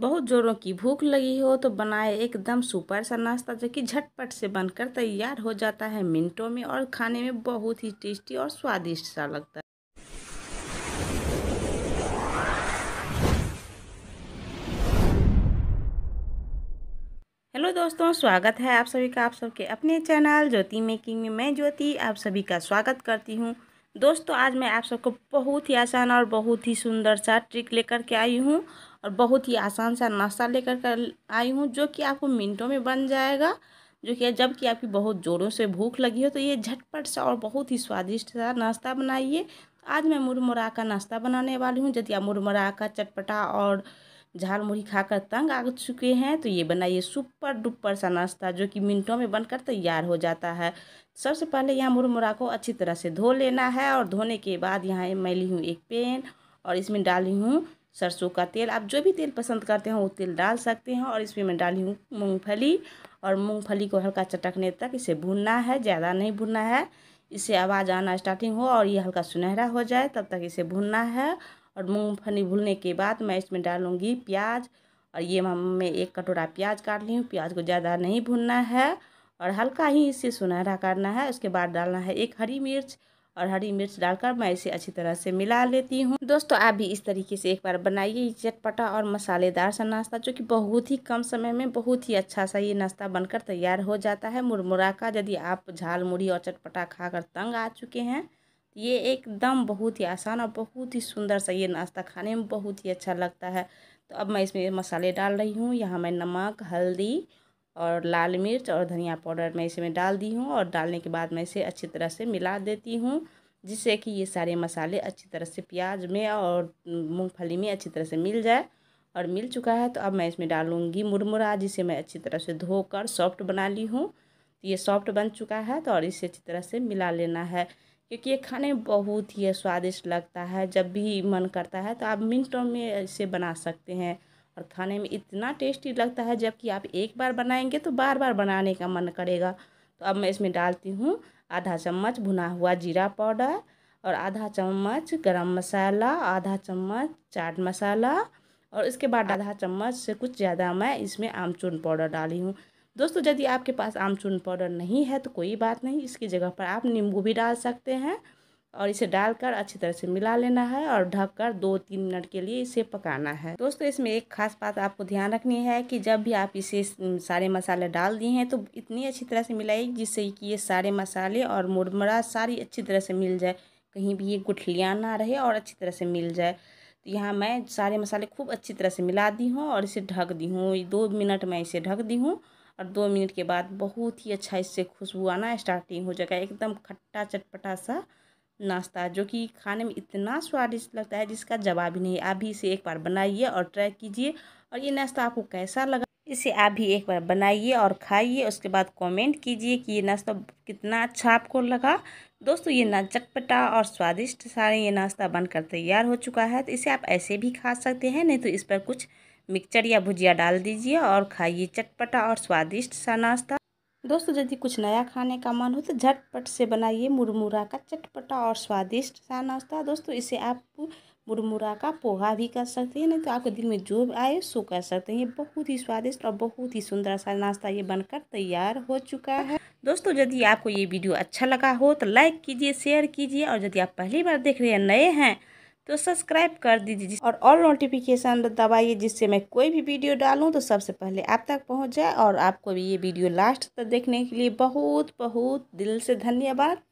बहुत जोरों की भूख लगी हो तो बनाए एकदम सुपर सा नाश्ता जो कि झटपट से बनकर तैयार हो जाता है मिनटों में और खाने में बहुत ही टेस्टी और स्वादिष्ट सा लगता है हेलो दोस्तों स्वागत है आप सभी का आप सबके अपने चैनल ज्योति मेकिंग में मैं ज्योति आप सभी का स्वागत करती हूँ दोस्तों आज मैं आप सबको बहुत ही आसान और बहुत ही सुंदर सा ट्रिक लेकर के आई हूँ और बहुत ही आसान सा नाश्ता लेकर कर आई हूँ जो कि आपको मिनटों में बन जाएगा जो कि जबकि आपकी बहुत ज़ोरों से भूख लगी हो तो ये झटपट सा और बहुत ही स्वादिष्ट सा नाश्ता बनाइए आज मैं मुरमुरा का नाश्ता बनाने वाली हूँ यदि आप मुरमुरा का चटपटा और झाल मुढ़ी खाकर तंग आ चुके हैं तो ये बनाइए सुपर डुपर सा नाश्ता जो कि मिनटों में बनकर तैयार हो जाता है सबसे पहले यहाँ मुरमुरा को अच्छी तरह से धो लेना है और धोने के बाद यहाँ मैं ली हूँ एक पेन और इसमें डाली हूँ सरसों का तेल आप जो भी तेल पसंद करते हैं वो तेल डाल सकते हैं और इसमें मैं डाली हूँ मूँगफली और मूँगफली को हल्का चटकने तक इसे भूनना है ज़्यादा नहीं भूनना है इससे आवाज़ आना स्टार्टिंग हो और ये हल्का सुनहरा हो जाए तब तक इसे भूनना है और मूँगफली भूलने के बाद मैं इसमें डालूँगी प्याज और ये मैं एक कटोरा प्याज काट ली हूँ प्याज को ज़्यादा नहीं भूनना है और हल्का ही इसे सुनहरा करना है उसके बाद डालना है एक हरी मिर्च और हरी मिर्च डालकर मैं इसे अच्छी तरह से मिला लेती हूँ दोस्तों आप भी इस तरीके से एक बार बनाइए चटपटा और मसालेदार सा नाश्ता जो कि बहुत ही कम समय में बहुत ही अच्छा सा ये नाश्ता बनकर तैयार हो जाता है मुरमुरा का यदि आप झाल मुड़ी और चटपटा खाकर तंग आ चुके हैं ये एकदम बहुत ही आसान और बहुत ही सुंदर सा ये नाश्ता खाने में बहुत ही अच्छा लगता है तो अब मैं इसमें मसाले डाल रही हूँ यहाँ मैं नमक हल्दी और लाल मिर्च और धनिया पाउडर मैं इसमें डाल दी हूँ और डालने के बाद मैं इसे अच्छी तरह से मिला देती हूँ जिससे कि ये सारे मसाले अच्छी तरह से प्याज में और मूँगफली में अच्छी तरह से मिल जाए और मिल चुका है तो अब मैं इसमें डालूँगी मुरमुरा जिसे मैं अच्छी तरह से धोकर सॉफ्ट बना ली हूँ तो ये सॉफ्ट बन चुका है तो और इसे अच्छी तरह से मिला लेना है क्योंकि ये खाने में बहुत ही स्वादिष्ट लगता है जब भी मन करता है तो आप मिनटों में इसे बना सकते हैं और खाने में इतना टेस्टी लगता है जबकि आप एक बार बनाएंगे तो बार बार बनाने का मन करेगा तो अब मैं इसमें डालती हूँ आधा चम्मच भुना हुआ जीरा पाउडर और आधा चम्मच गरम मसाला आधा चम्मच चाट मसाला और इसके बाद आधा चम्मच से कुछ ज़्यादा मैं इसमें आमचून पाउडर डाली हूँ दोस्तों यदि आपके पास आमचूर्ण पाउडर नहीं है तो कोई बात नहीं इसकी जगह पर आप नींबू भी डाल सकते हैं और इसे डालकर अच्छी तरह से मिला लेना है और ढककर दो तीन मिनट के लिए इसे पकाना है दोस्तों इसमें एक खास बात आपको ध्यान रखनी है कि जब भी आप इसे सारे मसाले डाल दिए हैं तो इतनी अच्छी तरह से मिलाइए जिससे कि ये सारे मसाले और मुरमुरा सारी अच्छी तरह से मिल जाए कहीं भी ये गुठलियाँ ना रहे और अच्छी तरह से मिल जाए तो यहाँ मैं सारे मसाले खूब अच्छी तरह से मिला दी हूँ और इसे ढक दी हूँ दो मिनट मैं इसे ढक दी हूँ और दो मिनट के बाद बहुत ही अच्छा इससे खुशबू आना स्टार्टिंग हो जाएगा एकदम खट्टा चटपटा सा नाश्ता जो कि खाने में इतना स्वादिष्ट लगता है जिसका जवाब ही नहीं आप भी इसे एक बार बनाइए और ट्राई कीजिए और ये नाश्ता आपको कैसा लगा इसे आप भी एक बार बनाइए और खाइए उसके बाद कमेंट कीजिए कि ये नाश्ता कितना अच्छा आपको लगा दोस्तों ये ना चटपटा और स्वादिष्ट सारे ये नाश्ता बनकर तैयार हो चुका है तो इसे आप ऐसे भी खा सकते हैं नहीं तो इस पर कुछ मिक्सचर या भुजिया डाल दीजिए और खाइए चटपटा और स्वादिष्ट सा नाश्ता दोस्तों यदि कुछ नया खाने का मन हो तो झटपट से बनाइए मुरमुरा का चटपटा और स्वादिष्ट सा नाश्ता दोस्तों इसे आप मुरमुरा का पोहा भी कर सकते हैं नहीं तो आपके दिल में जो आए सो कर सकते हैं ये बहुत ही स्वादिष्ट और बहुत ही सुंदर सा नाश्ता ये बनकर तैयार हो चुका है दोस्तों यदि आपको ये वीडियो अच्छा लगा हो तो लाइक कीजिए शेयर कीजिए और यदि आप पहली बार देख रहे हैं नए हैं तो सब्सक्राइब कर दीजिए और ऑल नोटिफिकेशन दबाइए जिससे मैं कोई भी वीडियो डालूँ तो सबसे पहले आप तक पहुँच जाए और आपको भी ये वीडियो लास्ट तक देखने के लिए बहुत बहुत दिल से धन्यवाद